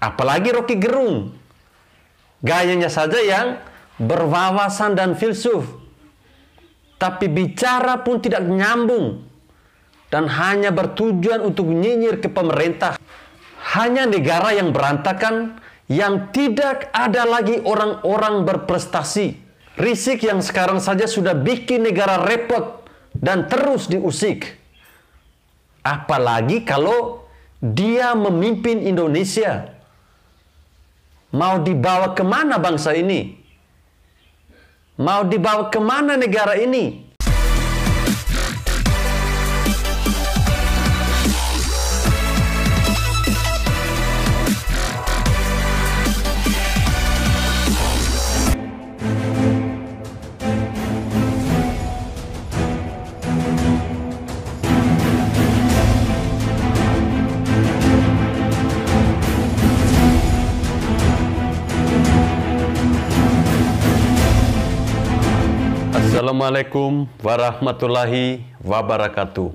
Apalagi Rocky Gerung. Gayanya saja yang berwawasan dan filsuf. Tapi bicara pun tidak nyambung. Dan hanya bertujuan untuk nyinyir ke pemerintah. Hanya negara yang berantakan yang tidak ada lagi orang-orang berprestasi. Risik yang sekarang saja sudah bikin negara repot dan terus diusik. Apalagi kalau dia memimpin Indonesia Mau dibawa kemana bangsa ini? Mau dibawa kemana negara ini? Assalamualaikum warahmatullahi wabarakatuh.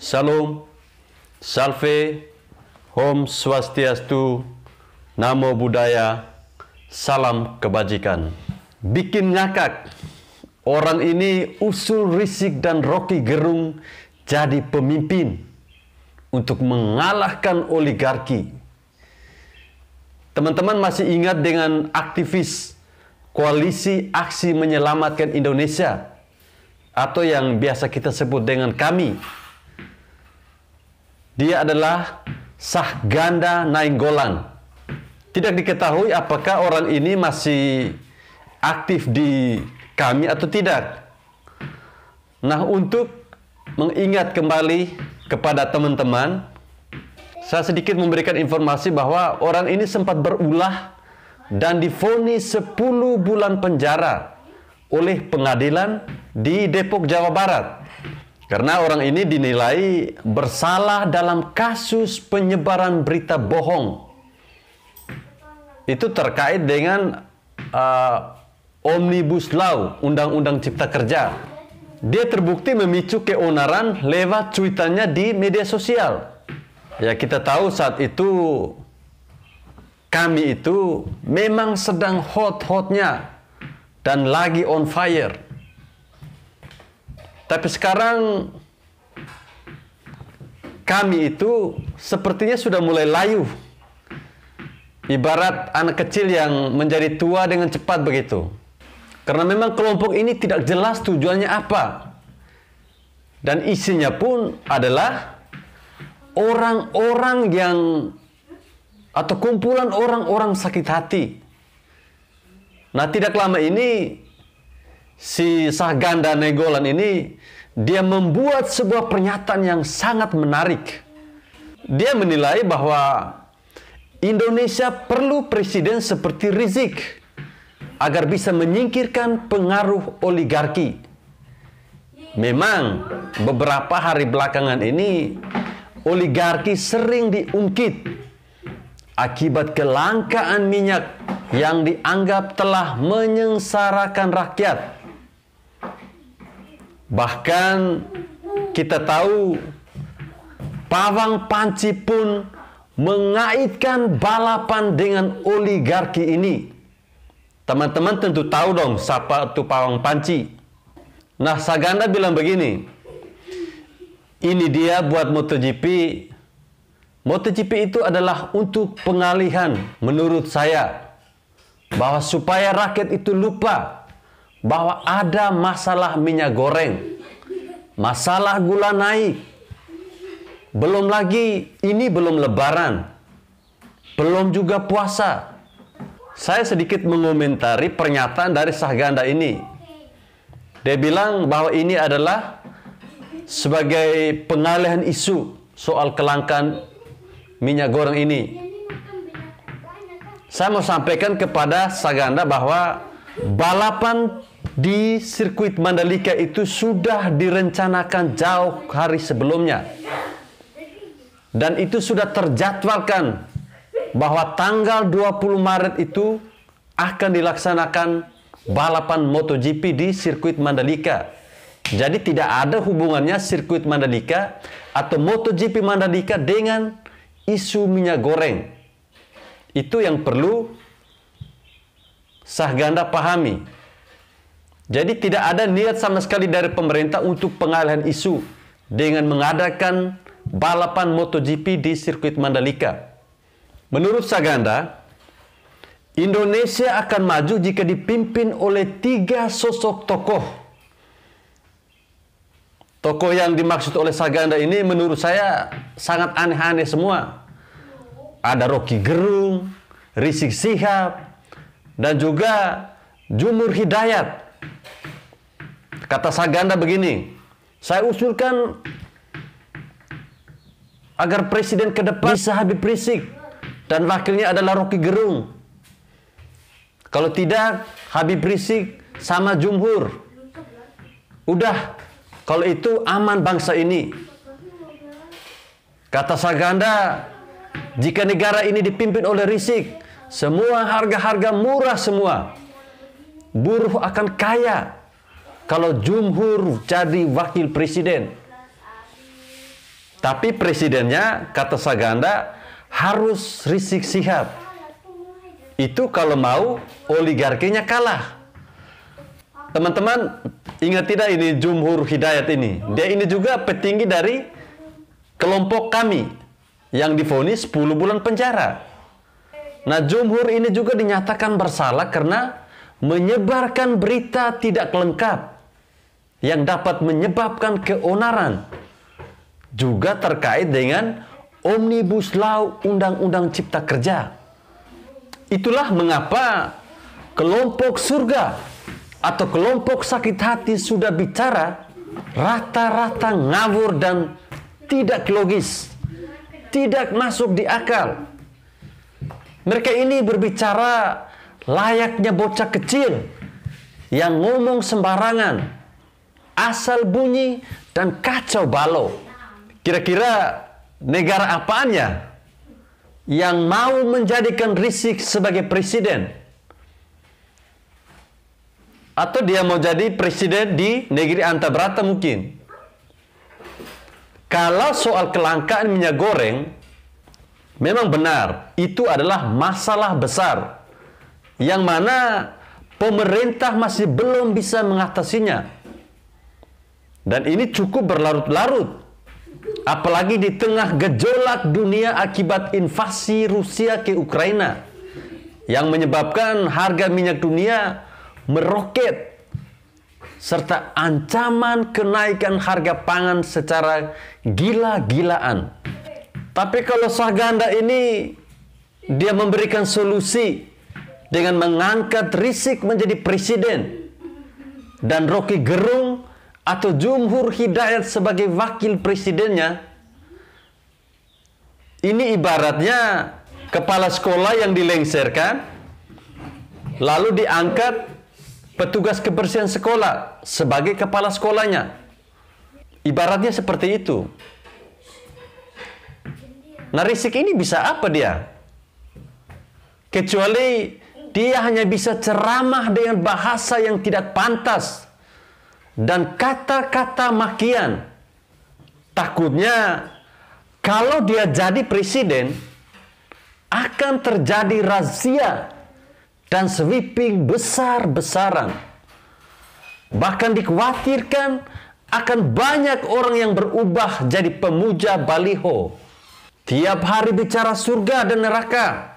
Salam, salve, om swastiastu, namo buddhaya, salam kebajikan. Bikin nyakak, orang ini usul risik dan Rocky Gerung jadi pemimpin untuk mengalahkan oligarki. Teman-teman masih ingat dengan aktivis Koalisi Aksi Menyelamatkan Indonesia atau yang biasa kita sebut dengan kami. Dia adalah sah naik Nainggolan. Tidak diketahui apakah orang ini masih aktif di kami atau tidak. Nah, untuk mengingat kembali kepada teman-teman, saya sedikit memberikan informasi bahwa orang ini sempat berulah dan difonis 10 bulan penjara oleh pengadilan di Depok, Jawa Barat. Karena orang ini dinilai bersalah dalam kasus penyebaran berita bohong. Itu terkait dengan uh, Omnibus Law, Undang-Undang Cipta Kerja. Dia terbukti memicu keonaran lewat cuitannya di media sosial. Ya kita tahu saat itu kami itu memang sedang hot-hotnya dan lagi on fire. Tapi sekarang kami itu sepertinya sudah mulai layu. Ibarat anak kecil yang menjadi tua dengan cepat begitu. Karena memang kelompok ini tidak jelas tujuannya apa. Dan isinya pun adalah orang-orang yang atau kumpulan orang-orang sakit hati. Nah, tidak lama ini si Saganda Negolan ini dia membuat sebuah pernyataan yang sangat menarik. Dia menilai bahwa Indonesia perlu presiden seperti Rizik agar bisa menyingkirkan pengaruh oligarki. Memang beberapa hari belakangan ini oligarki sering diungkit akibat kelangkaan minyak yang dianggap telah menyengsarakan rakyat. Bahkan kita tahu pawang panci pun mengaitkan balapan dengan oligarki ini. Teman-teman tentu tahu dong siapa itu pawang panci. Nah, Saganda bilang begini, ini dia buat MotoGP MotoGP itu adalah untuk pengalihan menurut saya bahwa supaya rakyat itu lupa bahwa ada masalah minyak goreng, masalah gula naik. Belum lagi ini belum lebaran. Belum juga puasa. Saya sedikit mengomentari pernyataan dari Sahganda ini. Dia bilang bahwa ini adalah sebagai pengalihan isu soal kelangkaan minyak goreng ini. Saya mau sampaikan kepada Saganda bahwa balapan di sirkuit Mandalika itu sudah direncanakan jauh hari sebelumnya. Dan itu sudah terjadwalkan bahwa tanggal 20 Maret itu akan dilaksanakan balapan MotoGP di sirkuit Mandalika. Jadi tidak ada hubungannya sirkuit Mandalika atau MotoGP Mandalika dengan isu minyak goreng. Itu yang perlu sahganda pahami. Jadi tidak ada niat sama sekali dari pemerintah untuk pengalihan isu dengan mengadakan balapan MotoGP di sirkuit Mandalika. Menurut Saganda, Indonesia akan maju jika dipimpin oleh tiga sosok tokoh Tokoh yang dimaksud oleh Saganda ini menurut saya sangat aneh-aneh semua. Ada Rocky Gerung, Rizik Sihab, dan juga Jumur Hidayat. Kata Saganda begini, saya usulkan agar presiden ke depan bisa Habib Rizik dan wakilnya adalah Rocky Gerung. Kalau tidak, Habib Rizik sama Jumhur. Udah, kalau itu aman bangsa ini. Kata Saganda, jika negara ini dipimpin oleh Risik, semua harga-harga murah semua. Buruh akan kaya kalau Jumhur jadi wakil presiden. Tapi presidennya, kata Saganda, harus Risik sihat. Itu kalau mau oligarkinya kalah teman-teman ingat tidak ini Jumhur Hidayat ini? Dia ini juga petinggi dari kelompok kami yang difonis 10 bulan penjara. Nah, Jumhur ini juga dinyatakan bersalah karena menyebarkan berita tidak lengkap yang dapat menyebabkan keonaran. Juga terkait dengan Omnibus Law Undang-Undang Cipta Kerja. Itulah mengapa kelompok surga atau kelompok sakit hati sudah bicara, rata-rata ngawur dan tidak logis, tidak masuk di akal. Mereka ini berbicara layaknya bocah kecil yang ngomong sembarangan, asal bunyi dan kacau balau. Kira-kira negara apaannya yang mau menjadikan Rizik sebagai presiden? atau dia mau jadi presiden di negeri Antabrata mungkin. Kalau soal kelangkaan minyak goreng, memang benar, itu adalah masalah besar. Yang mana pemerintah masih belum bisa mengatasinya. Dan ini cukup berlarut-larut. Apalagi di tengah gejolak dunia akibat invasi Rusia ke Ukraina. Yang menyebabkan harga minyak dunia meroket serta ancaman kenaikan harga pangan secara gila-gilaan. Tapi kalau Saganda ini dia memberikan solusi dengan mengangkat Rizik menjadi presiden dan Rocky Gerung atau Jumhur Hidayat sebagai wakil presidennya. Ini ibaratnya kepala sekolah yang dilengserkan lalu diangkat petugas kebersihan sekolah sebagai kepala sekolahnya. Ibaratnya seperti itu. Nah risik ini bisa apa dia? Kecuali dia hanya bisa ceramah dengan bahasa yang tidak pantas dan kata-kata makian. Takutnya kalau dia jadi presiden akan terjadi razia dan sweeping besar-besaran. Bahkan dikhawatirkan akan banyak orang yang berubah jadi pemuja baliho. Tiap hari bicara surga dan neraka.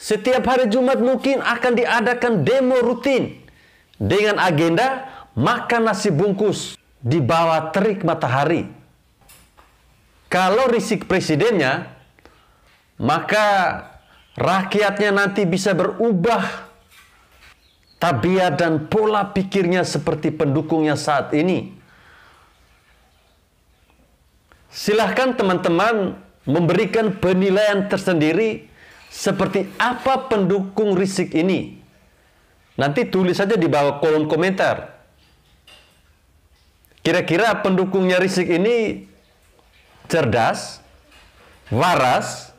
Setiap hari Jumat mungkin akan diadakan demo rutin dengan agenda makan nasi bungkus di bawah terik matahari. Kalau risik presidennya, maka rakyatnya nanti bisa berubah tabiat dan pola pikirnya seperti pendukungnya saat ini. Silahkan teman-teman memberikan penilaian tersendiri seperti apa pendukung risik ini. Nanti tulis saja di bawah kolom komentar. Kira-kira pendukungnya risik ini cerdas, waras,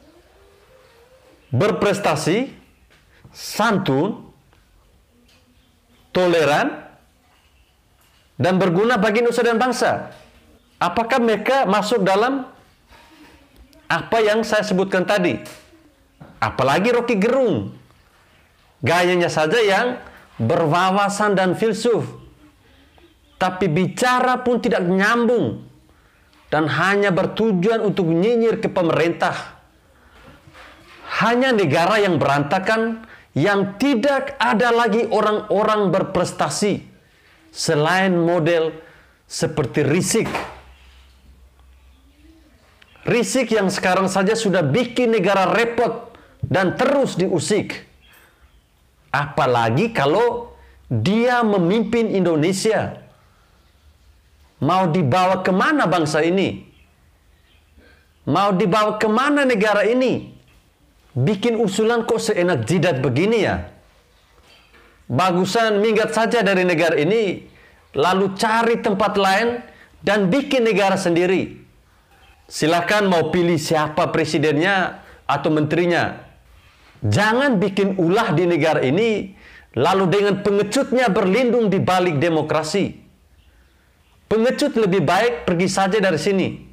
berprestasi, santun, toleran, dan berguna bagi nusa dan bangsa. Apakah mereka masuk dalam apa yang saya sebutkan tadi? Apalagi Rocky Gerung. Gayanya saja yang berwawasan dan filsuf. Tapi bicara pun tidak nyambung. Dan hanya bertujuan untuk nyinyir ke pemerintah hanya negara yang berantakan yang tidak ada lagi orang-orang berprestasi selain model seperti Risik. Risik yang sekarang saja sudah bikin negara repot dan terus diusik. Apalagi kalau dia memimpin Indonesia. Mau dibawa kemana bangsa ini? Mau dibawa kemana negara ini? bikin usulan kok seenak jidat begini ya? Bagusan minggat saja dari negara ini, lalu cari tempat lain dan bikin negara sendiri. Silakan mau pilih siapa presidennya atau menterinya. Jangan bikin ulah di negara ini, lalu dengan pengecutnya berlindung di balik demokrasi. Pengecut lebih baik pergi saja dari sini.